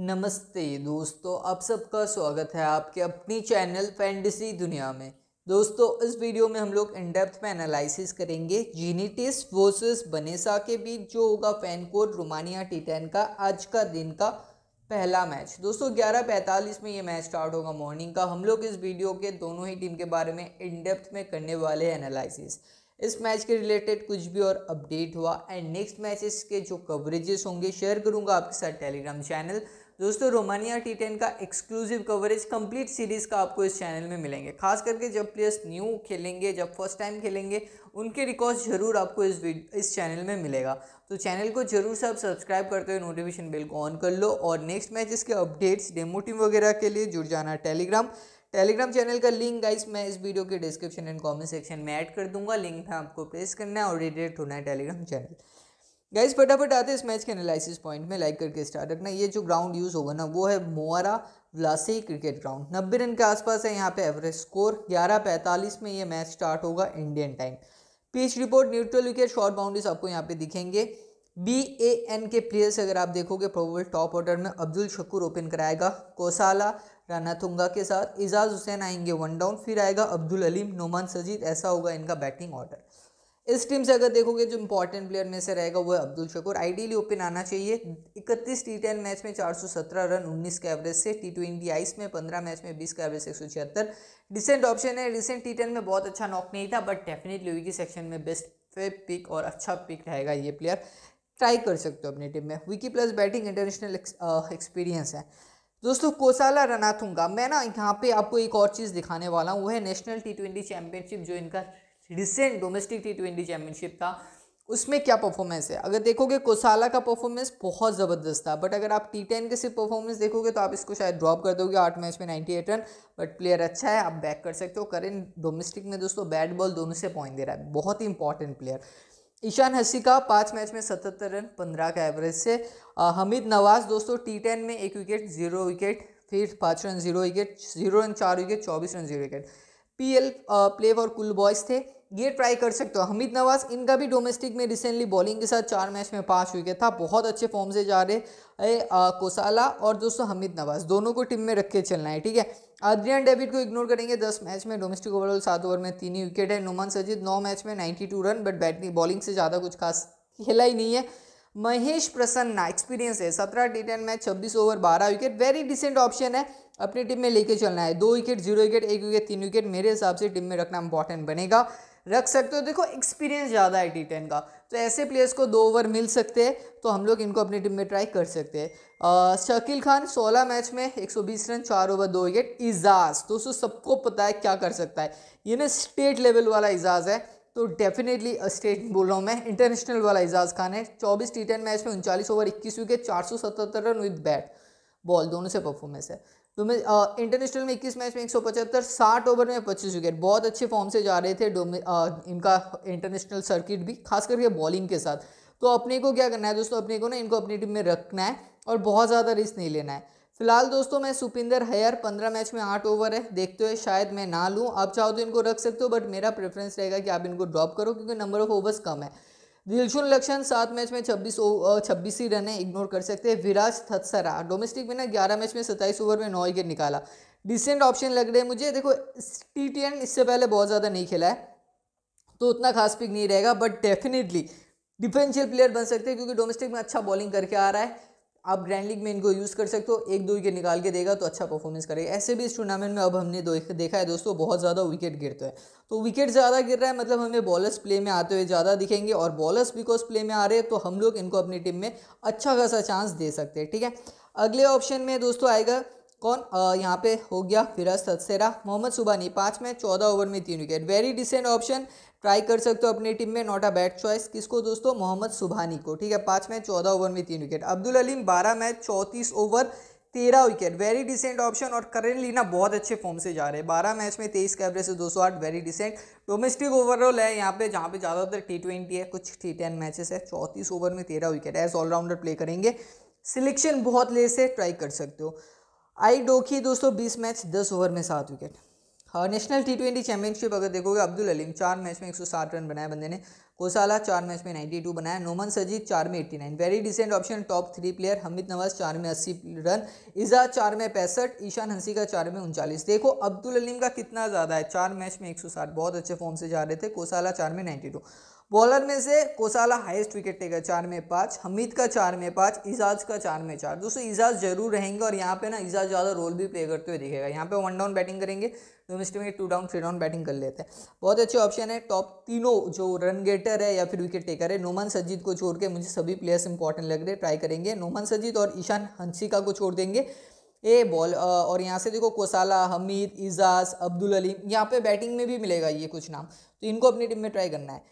नमस्ते दोस्तों आप सबका स्वागत है आपके अपनी चैनल फैंटेसी दुनिया में दोस्तों इस वीडियो में हम लोग इन डेप्थ में एनालिसिस करेंगे जीनीटिस वर्सेस बनेसा के बीच जो होगा फैनकोर रोमानिया टी टेन का आज का दिन का पहला मैच दोस्तों ग्यारह पैंतालीस में ये मैच स्टार्ट होगा मॉर्निंग का हम लोग इस वीडियो के दोनों ही टीम के बारे में इन डेप्थ में करने वाले हैं एनालिसिस इस मैच के रिलेटेड कुछ भी और अपडेट हुआ एंड नेक्स्ट मैचेस के जो कवरेजेस होंगे शेयर करूंगा आपके साथ टेलीग्राम चैनल दोस्तों रोमानिया टी टेन का एक्सक्लूसिव कवरेज कंप्लीट सीरीज़ का आपको इस चैनल में मिलेंगे खास करके जब प्लेयर्स न्यू खेलेंगे जब फर्स्ट टाइम खेलेंगे उनके रिकॉर्ड जरूर आपको इस इस चैनल में मिलेगा तो चैनल को जरूर से आप सब्सक्राइब करते हुए नोटिफिकेशन बिल को ऑन कर लो और नेक्स्ट मैचेस के अपडेट्स डेमो टीम वगैरह के लिए जुड़ जाना टेलीग्राम टेलीग्राम चैनल का लिंक गाइस मैं इस वीडियो के डिस्क्रिप्शन एंड कमेंट सेक्शन में ऐड कर दूंगा लिंक में आपको प्रेस करना है और एडिट होना है टेलीग्राम चैनल गाइज फटाफट आते हैं इस मैच के एनालिसिस पॉइंट में लाइक करके स्टार्ट रखना ये जो ग्राउंड यूज़ होगा ना वो है मोरा व्लासी क्रिकेट ग्राउंड नब्बे रन के आसपास है यहाँ पे एवरेज स्कोर ग्यारह पैंतालीस में ये मैच स्टार्ट होगा Indian time pitch report neutral wicket short boundaries आपको यहाँ पे दिखेंगे बी ए एन के प्लेयर्स अगर आप देखोगे प्रोबल टॉप ऑर्डर में अब्दुल शकूर ओपन कराएगा कोसाला राना थुंगा के साथ इजाज़ हुसैन आएंगे वन डाउन फिर आएगा अब्दुल अलीम नोमान सजीद ऐसा होगा इनका बैटिंग ऑर्डर इस टीम से अगर देखोगे जो इंपॉर्टेंट प्लेयर में से रहेगा वो है अब्दुल शकुर आइडियली ओपन आना चाहिए इकतीस टी टेन मैच में 417 रन 19 के एवरेज से टी ट्वेंटी आइस में 15 मैच में 20 का एवरेज एक सौ छिहत्तर डिसेंट ऑप्शन है रिसेंट टी टेन में बहुत अच्छा नॉक नहीं था बट डेफिनेटली विकी सेक्शन में बेस्ट पिक और अच्छा पिक रहेगा ये प्लेयर ट्राई कर सकते हो अपनी टीम में wicky plus batting international experience है दोस्तों कोसाला रनाथुंगा मैं ना यहाँ पे आपको एक और चीज़ दिखाने वाला हूँ वो है नेशनल टी ट्वेंटी चैम्पियनशिप जो इनका recent domestic T twenty championship था उसमें क्या परफॉर्मेंस है अगर देखोगे कोसाला का परफॉर्मेंस बहुत ज़बरदस्त था बट अगर आप टी टेन के सिर्फ परफॉर्मेंस देखोगे तो आप इसको शायद ड्रॉप कर दोगे आठ मैच में ninety eight run but player अच्छा है आप बैक कर सकते हो करेंट डोमेस्टिक में दोस्तों बैट बॉल दोनों से पॉइंट दे रहा है बहुत ही इंपॉर्टेंट प्लेयर ईशान हसी का पाँच मैच में सतहत्तर रन पंद्रह का एवरेज से हमीद नवाज़ दोस्तों टी टेन में एक विकेट जीरो विकेट फिर पाँच run zero wicket zero run चार विकेट चौबीस run zero wicket P L play for cool boys थे ये ट्राई कर सकते हो हमीद नवाज इनका भी डोमेस्टिक में रिसेंटली बॉलिंग के साथ चार मैच में पाँच विकेट था बहुत अच्छे फॉर्म से जा रहे कोसाला और दोस्तों हमीद नवाज दोनों को टीम में रख के चलना है ठीक है आद्रियान डेविड को इग्नोर करेंगे दस मैच में डोमेस्टिक ओवरऑल सात ओवर में तीन ही विकेट है नुमान सजीद नौ मैच में ninety two run but batting bowling से ज़्यादा कुछ खास खेला ही नहीं है महेश प्रसन्ना एक्सपीरियंस है सत्रह टी टेन मैच छब्बीस ओवर बारह विकेट वेरी डिसेंट ऑप्शन है अपनी टीम में लेके चलना है दो विकेट जीरो विकेट एक विकेट तीन विकेट मेरे हिसाब से टीम में रखना इंपॉर्टेंट बनेगा रख सकते हो देखो एक्सपीरियंस ज़्यादा है टी टेन का तो ऐसे प्लेयर्स को दो ओवर मिल सकते हैं तो हम लोग इनको अपनी टीम में ट्राई कर सकते हैं शकील खान 16 मैच में 120 रन चार ओवर दो विकेट इजाज़ दोस्तों सबको पता है क्या कर सकता है ये ना स्टेट लेवल वाला इजाज़ है तो डेफिनेटली स्टेट बोल रहा हूँ मैं इंटरनेशनल वाला इजाज़ खान है चौबीस टी टेन मैच में उनचालीस ओवर इक्कीस विकेट चार रन विद बैट बॉल दोनों से परफॉर्मेंस है तुम्हें तो इंटरनेशनल में इक्कीस मैच में एक सौ पचहत्तर साठ ओवर में पच्चीस विकेट बहुत अच्छे फॉर्म से जा रहे थे आ, इनका इंटरनेशनल सर्किट भी खास करके बॉलिंग के साथ तो अपने को क्या करना है दोस्तों अपने को ना इनको अपनी टीम में रखना है और बहुत ज़्यादा रिस्क नहीं लेना है फिलहाल दोस्तों मैं सुपिंदर हयर पंद्रह मैच में आठ ओवर है देखते हुए शायद मैं ना लूँ आप चाहो तो इनको रख सकते हो बट मेरा प्रेफरेंस रहेगा कि आप इनको ड्रॉप करो क्योंकि नंबर ऑफ ओवर्स कम है दिलशुन लक्षण सात मैच में छब्बीस छब्बीस ही रन इग्नोर कर सकते हैं विराज थत्सरा डोमेस्टिक में ना ग्यारह मैच में सत्ताईस ओवर में नौ विकेट निकाला डिसेंट ऑप्शन लग रहे हैं मुझे देखो टी टी एन इससे पहले बहुत ज़्यादा नहीं खेला है तो उतना खास पिक नहीं रहेगा बट डेफिनेटली डिफेंशियल प्लेयर बन सकते हैं क्योंकि डोमेस्टिक में अच्छा बॉलिंग करके आ रहा है आप ग्रैंड लीग में इनको यूज़ कर सकते हो एक दो विकेट निकाल के देगा तो अच्छा परफॉर्मेंस करेगा ऐसे भी इस टूर्नामेंट में अब हमने देखा है दोस्तों बहुत ज़्यादा विकेट गिरते हैं तो विकेट ज़्यादा गिर रहा है मतलब हमें बॉलर्स प्ले में आते हुए ज़्यादा दिखेंगे और बॉलर्स बिकॉज प्ले में आ रहे हैं तो हम लोग इनको अपनी टीम में अच्छा खासा चांस दे सकते हैं ठीक है अगले ऑप्शन में दोस्तों आएगा कौन यहाँ पे हो गया फिराज तत्सेरा मोहम्मद सुबानी पाँच में चौदह ओवर में तीन wicket very decent option try कर सकते हो अपनी टीम में नॉट अ बैड चॉइस किसको दोस्तों मोहम्मद सुबहानी को ठीक है पाँच में चौदह ओवर में तीन विकेट अब्दुल अलीम बारह मैच चौंतीस ओवर तेरह विकेट वेरी डिसेंट ऑप्शन और करेंटली ना बहुत अच्छे फॉर्म से जा रहे हैं बारह मैच में तेईस के एवरेज से दो सौ आठ वेरी डिसेंट डोमेस्टिक ओवरऑल है यहाँ पे जहाँ पे ज़्यादातर टी ट्वेंटी है कुछ टी टेन मैचेस है चौंतीस ओवर में तेरह विकेट एज ऑलराउंडर प्ले करेंगे सिलेक्शन बहुत ले से ट्राई कर सकते हो आई डोखी दोस्तों बीस मैच दस ओवर में सात विकेट और नेशनल टी ट्वेंटी चैंपियनशिप अगर देखोगे अब्दुल अलीम चार मैच में एक सौ साठ रन बनाया बंदे ने कोसाला चार मैच में नाइन्टी टू बनाया नोमन सजीद चार में eighty nine very decent option top three player Hamid Nawaz चार में अस्सी रन इज़ा चार में पैंसठ ईशान हंसी का चार में उनचालीस देखो अब्दुल अलीम का कितना ज़्यादा है चार मैच में एक सौ साठ बहुत अच्छे फॉर्म से जा रहे थे कोसाला चार में नाइन्टी टू बॉलर में से कोसाला हाईएस्ट विकेट टेकर चार में पाँच हमीद का चार में पाँच इजाज का चार में चार दोस्तों इजाज जरूर रहेंगे और यहाँ पे ना इजाज ज़्यादा रोल भी प्ले करते हुए दिखेगा यहाँ पे वन डाउन बैटिंग करेंगे डोमेस्टिक में two down three down batting कर लेते हैं बहुत अच्छे ऑप्शन है टॉप तीनों जो रन गेटर है या फिर विकेट टेकर है नोमन सज्जीद को छोड़ के मुझे सभी प्लेयर्स इंपॉर्टेंट लग रहे ट्राई करेंगे नोमन सजीद और ईशान हंसिका को छोड़ देंगे ए बॉल और यहाँ से देखो कोसाला हमीद इजाज अब्दुल अलीम यहाँ पे बैटिंग में भी मिलेगा ये कुछ नाम तो इनको अपनी टीम में ट्राई करना है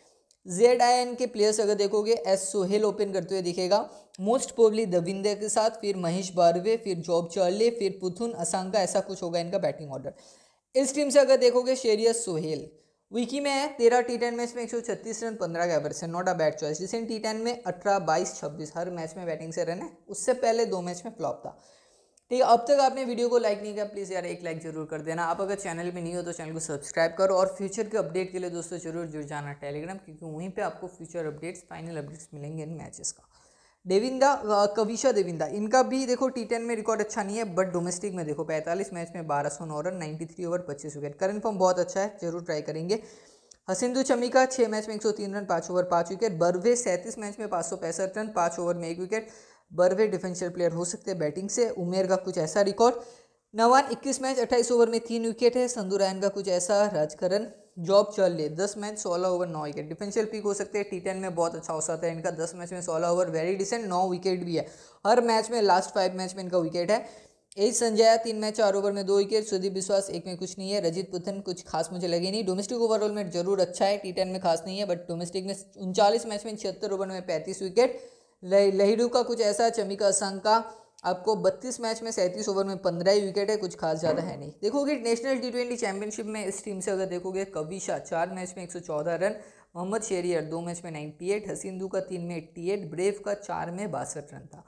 जेड आई एन के प्लेयर्स अगर देखोगे एस सोहेल ओपन करते हुए दिखेगा मोस्ट प्रोबली दविंदर के साथ फिर महेश बारवे फिर जॉब चार्ले फिर पुथुन असांगा ऐसा कुछ होगा इनका बैटिंग ऑर्डर इस टीम से अगर देखोगे शेरियस सोहेल विकी में है तेरह टी टेन मैच में एक सौ छत्तीस रन पंद्रह का एवरेज है नॉट अ बैड चॉइस जिसे टी टेन में अठारह बाईस छब्बीस हर मैच में बैटिंग से रन है उससे पहले दो मैच में फ्लॉप था ठीक तो है अब तक आपने वीडियो को लाइक नहीं किया प्लीज़ यार एक लाइक ज़रूर कर देना आप अगर चैनल में नहीं हो तो चैनल को सब्सक्राइब करो और फ्यूचर के अपडेट के लिए दोस्तों जरूर जुड़ जाना टेलीग्राम क्योंकि वहीं पर आपको फ्यूचर अपडेट्स फाइनल अपडेट्स मिलेंगे इन मैचेस का देविंदा कविशा देविंदा इनका भी देखो टी टेन में रिकॉर्ड अच्छा नहीं है बट डोमेस्टिक में देखो 45 मैच में बारह सौ नौ रन नाइन्टी थ्री ओवर पच्चीस विकेट करंट फॉर्म बहुत अच्छा है जरूर ट्राई करेंगे हसिंदु का छः मैच में 103 रन पाँच ओवर पाँच विकेट बर्वे 37 मैच में पाँच रन पाँच ओवर में एक विकेट बर्वे डिफेंशियल प्लेयर हो सकते हैं बैटिंग से उमेर का कुछ ऐसा रिकॉर्ड नवान 21 मैच 28 ओवर में तीन विकेट है संधू रायन का कुछ ऐसा राजकरण जॉब चल ले दस मैच सोलह ओवर नौ विकेट डिफेंशियल पिक हो सकते हैं टी टेन में बहुत अच्छा हो सकता है इनका दस मैच में सोलह ओवर वेरी डिसेंट नौ विकेट भी है हर मैच में लास्ट फाइव मैच में इनका विकेट है एच संजय तीन मैच चार ओवर में दो विकेट सुदीप विश्वास एक में कुछ नहीं है रजित पुथन कुछ खास मुझे लगे नहीं डोमेस्टिक ओवरऑल में जरूर अच्छा है टी टेन में खास नहीं है बट डोमेस्टिक में उनचालीस मैच में छिहत्तर ओवर में पैंतीस विकेट लहिडू का कुछ ऐसा चमिका असंग का आपको 32 मैच में सैंतीस ओवर में 15 ही विकेट है कुछ खास ज़्यादा है नहीं देखोगे नेशनल टी ट्वेंटी चैंपियनशिप में इस टीम से अगर देखोगे कविशा चार मैच में 114 रन मोहम्मद शेरियर दो मैच में 98 हसींदू का तीन में 88 ब्रेव का चार में बासठ रन था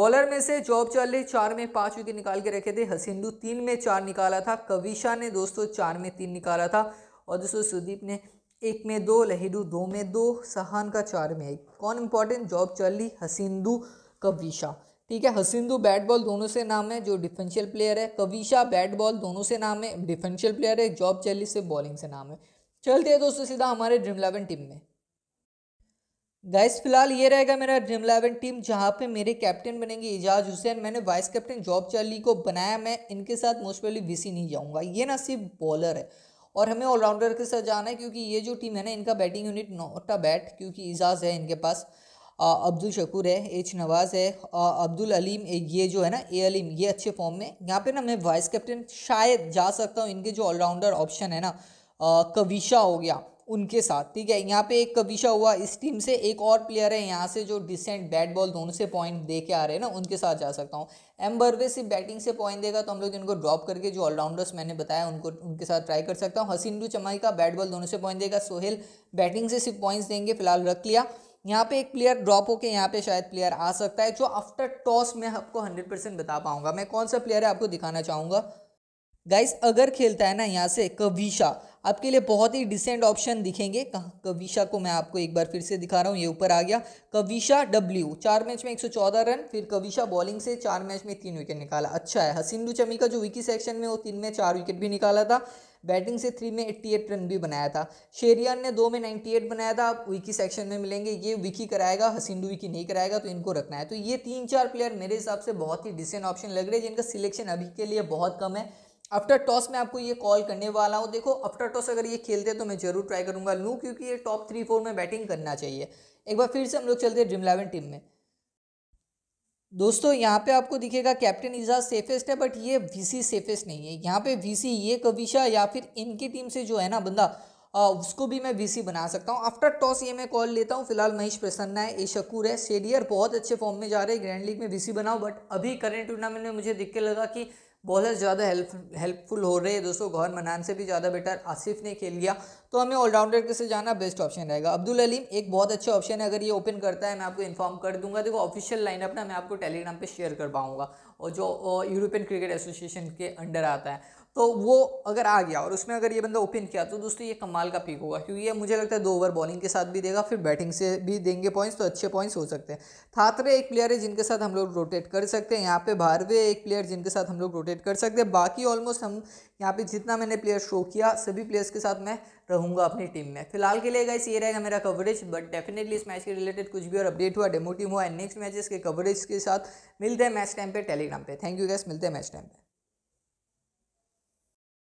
बॉलर में से जॉब चार्ली चार में पाँच विकेट निकाल के रखे थे हसिंडू तीन में चार निकाला था कविशा ने दोस्तों चार में तीन निकाला था और दोस्तों सुदीप ने एक में दो लहेडू दो में दो सहान का चार में एक कौन important Job Charlie Hasindu Kavisha ठीक है हसिंदू बैट बॉल दोनों से नाम है जो डिफेंशियल प्लेयर है कविशा बैट बॉल दोनों से नाम है डिफेंशियल प्लेयर है जॉब चार्ली से बॉलिंग से नाम है चलते हैं दोस्तों सीधा हमारे ड्रीम इलेवन टीम में गाइस फिलहाल ये रहेगा मेरा ड्रीम इलेवन टीम जहाँ पे मेरे कैप्टन बनेंगे एजाज हुसैन मैंने वाइस कैप्टन जॉब चार्ली को बनाया मैं इनके साथ मोस्ट प्रोबेबली बीसी नहीं जाऊँगा ये ना सिर्फ बॉलर है और हमें ऑलराउंडर के साथ जाना है क्योंकि ये जो टीम है ना इनका बैटिंग यूनिट नोटा बैट क्योंकि इजाज़ है इनके पास अब्दुल शकूर है एच नवाज़ है अब्दुल अलीम ये जो है ना ए अलीम ये अच्छे फॉर्म में यहाँ पे ना मैं वाइस कैप्टन शायद जा सकता हूँ इनके जो ऑलराउंडर ऑप्शन है ना कविशा हो गया उनके साथ ठीक है यहाँ पे एक कविशा हुआ इस टीम से एक और प्लेयर है यहाँ से जो डिसेंट बैट बॉल दोनों से पॉइंट दे के आ रहे हैं ना उनके साथ जा सकता हूँ एम बर्वे सिर्फ बैटिंग से पॉइंट देगा तो हम लोग इनको ड्रॉप करके जो ऑलराउंडर्स मैंने बताया उनको उनके साथ ट्राई कर सकता हूँ हसीन डू चमाई का बैट बॉल दोनों से पॉइंट देगा सोहेल बैटिंग से सिर्फ पॉइंट्स देंगे फिलहाल रख लिया यहाँ पे एक प्लेयर ड्रॉप होकर यहाँ पे शायद प्लेयर आ सकता है जो आफ्टर टॉस में आपको हंड्रेड परसेंट बता पाऊंगा मैं कौन सा प्लेयर है आपको दिखाना चाहूंगा गाइस अगर खेलता है ना यहाँ से कविशा आपके लिए बहुत ही डिसेंट ऑप्शन दिखेंगे कविशा को मैं आपको एक बार फिर से दिखा रहा हूँ ये ऊपर आ गया कविशा डब्ल्यू चार मैच में 114 रन फिर कविशा बॉलिंग से चार मैच में तीन विकेट निकाला अच्छा है हसिंदू चमी का जो विकी सेक्शन में वो तीन में चार विकेट भी निकाला था बैटिंग से थ्री में 88 रन भी बनाया था शेरियान ने दो में 98 बनाया था आप विकी सेक्शन में मिलेंगे ये विकी कराएगा हसिंदू विकी नहीं कराएगा तो इनको रखना है तो ये तीन चार प्लेयर मेरे हिसाब से बहुत ही डिसेंट ऑप्शन लग रहे हैं जिनका सिलेक्शन अभी के लिए बहुत कम है आफ्टर टॉस में आपको ये कॉल करने वाला हूँ देखो आफ्टर टॉस अगर ये खेलते हैं तो मैं जरूर ट्राई करूंगा लूँ क्योंकि ये टॉप थ्री फोर में बैटिंग करना चाहिए एक बार फिर से हम लोग चलते हैं ड्रीम इलेवन टीम में दोस्तों यहाँ पे आपको दिखेगा कैप्टन इजाज सेफेस्ट है बट ये वीसी सेफेस्ट नहीं है यहाँ पे वीसी ये कविशा या फिर इनकी टीम से जो है ना बंदा आ, उसको भी मैं वीसी बना सकता हूँ आफ्टर टॉस ये मैं कॉल लेता हूँ फिलहाल महेश प्रसन्ना है ए शकूर है सेडियर बहुत अच्छे फॉर्म में जा रहे हैं ग्रैंड लीग में वीसी बनाओ बट अभी करेंट टूर्नामेंट में मुझे दिख के लगा कि बॉलर ज़्यादा हेल्प हेल्पफुल हो रहे हैं दोस्तों गौर मनान से भी ज़्यादा बेटर आसिफ ने खेल लिया तो हमें ऑलराउंडर के से जाना बेस्ट ऑप्शन रहेगा अब्दुल अलीम एक बहुत अच्छा ऑप्शन है अगर ये ओपन करता है मैं आपको इन्फॉर्म कर दूंगा देखो ऑफिशियल लाइनअप ना मैं आपको टेलीग्राम पर शेयर कर पाऊँगा और जो यूरोपियन क्रिकेट एसोसिएशन के अंडर आता है तो वो अगर आ गया और उसमें अगर ये बंदा ओपन किया तो दोस्तों ये कमाल का पिक होगा क्योंकि ये मुझे लगता है दो ओवर बॉलिंग के साथ भी देगा फिर बैटिंग से भी देंगे पॉइंट्स तो अच्छे पॉइंट्स हो सकते हैं थात्रे एक प्लेयर है जिनके साथ हम लोग रोटेट कर सकते हैं यहाँ पे भारवे एक प्लेयर जिनके साथ हम लोग रोटेट कर सकते हैं बाकी ऑलमोस्ट हम यहाँ पे जितना मैंने प्लेयर शो किया सभी प्लेयर्स के साथ मैं रहूँगा अपनी टीम में फिलहाल के लिए गाइस ये रहेगा मेरा कवरेज बट डेफिनेटली इस मैच के रिलेटेड कुछ भी और अपडेट हुआ डेमो टीम हुआ नेक्स्ट मैचेस के कवरेज के साथ मिलते हैं मैच टाइम पे टेलीग्राम पे थैंक यू गैस मिलते हैं मैच टाइम पे